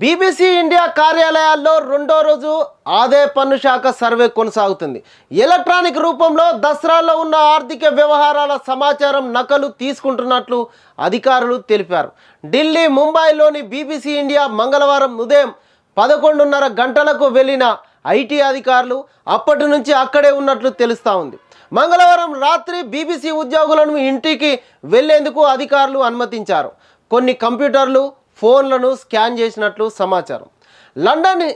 BBC India కార్యాలయాల్లో రెండో రోజు ఆదాయ పన్ను శాఖ సర్వే కొనసాగుతుంది ఎలక్ట్రానిక్ రూపంలో దసరాలో ఉన్న ఆర్థిక వ్యవహారాల సమాచారం నకలు తీసుకుంటున్నట్లు అధికారులు తెలిపారు ఢిల్లీ ముంబైలోని బీబీసీ ఇండియా మంగళవారం ఉదయం పదకొండున్నర గంటలకు వెళ్ళిన ఐటీ అధికారులు అప్పటి నుంచి అక్కడే ఉన్నట్లు తెలుస్తూ ఉంది మంగళవారం రాత్రి బీబీసీ ఉద్యోగులను ఇంటికి వెళ్లేందుకు అధికారులు అనుమతించారు కొన్ని కంప్యూటర్లు ఫోన్లను స్కాన్ చేసినట్లు సమాచారం లండన్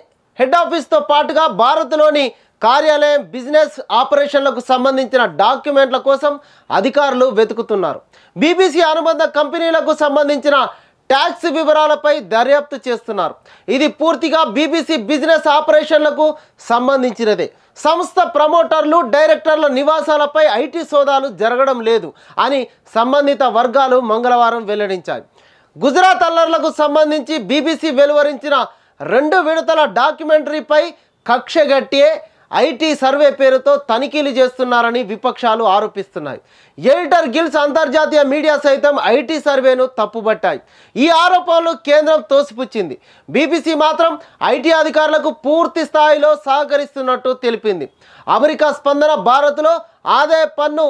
హెడ్ ఆఫీస్తో పాటుగా భారత్లోని కార్యాలయం బిజినెస్ ఆపరేషన్లకు సంబంధించిన డాక్యుమెంట్ల కోసం అధికారులు వెతుకుతున్నారు బీబీసీ అనుబంధ కంపెనీలకు సంబంధించిన ట్యాక్స్ వివరాలపై దర్యాప్తు చేస్తున్నారు ఇది పూర్తిగా బీబీసీ బిజినెస్ ఆపరేషన్లకు సంబంధించినదే సంస్థ ప్రమోటర్లు డైరెక్టర్ల నివాసాలపై ఐటీ సోదాలు జరగడం లేదు అని సంబంధిత వర్గాలు మంగళవారం వెల్లడించాయి గుజరాత్ అల్లర్లకు సంబంధించి బీబీసీ వెలువరించిన రెండు విడతల డాక్యుమెంటరీపై కక్షగట్టే ఐటీ సర్వే పేరుతో తనిఖీలు చేస్తున్నారని విపక్షాలు ఆరోపిస్తున్నాయి ఎడిటర్ గిల్స్ అంతర్జాతీయ మీడియా సైతం ఐటీ సర్వేను తప్పుబట్టాయి ఈ ఆరోపణలు కేంద్రం తోసిపుచ్చింది బీబీసీ మాత్రం ఐటీ అధికారులకు పూర్తి స్థాయిలో సహకరిస్తున్నట్టు తెలిపింది అమెరికా స్పందన భారత్లో ఆదాయ పన్ను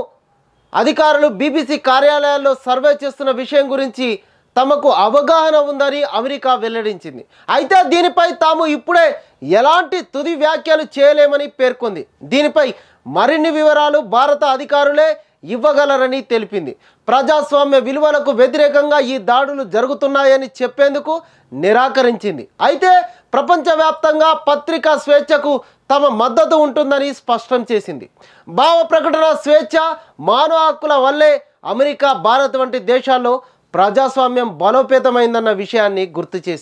అధికారులు బీబీసీ కార్యాలయాల్లో సర్వే చేస్తున్న విషయం గురించి తమకు అవగాహన ఉందని అమెరికా వెల్లడించింది అయితే దీనిపై తాము ఇప్పుడే ఎలాంటి తుది వ్యాఖ్యలు చేయలేమని పేర్కొంది దీనిపై మరిన్ని వివరాలు భారత అధికారులే ఇవ్వగలరని తెలిపింది ప్రజాస్వామ్య విలువలకు వ్యతిరేకంగా ఈ దాడులు జరుగుతున్నాయని చెప్పేందుకు నిరాకరించింది అయితే ప్రపంచవ్యాప్తంగా పత్రికా స్వేచ్ఛకు తమ మద్దతు ఉంటుందని స్పష్టం చేసింది భావ ప్రకటన స్వేచ్ఛ మానవ హక్కుల వల్లే అమెరికా భారత్ వంటి దేశాల్లో ప్రజాస్వామ్యం బలోపేతమైందన్న విషయాన్ని గుర్తు చేసి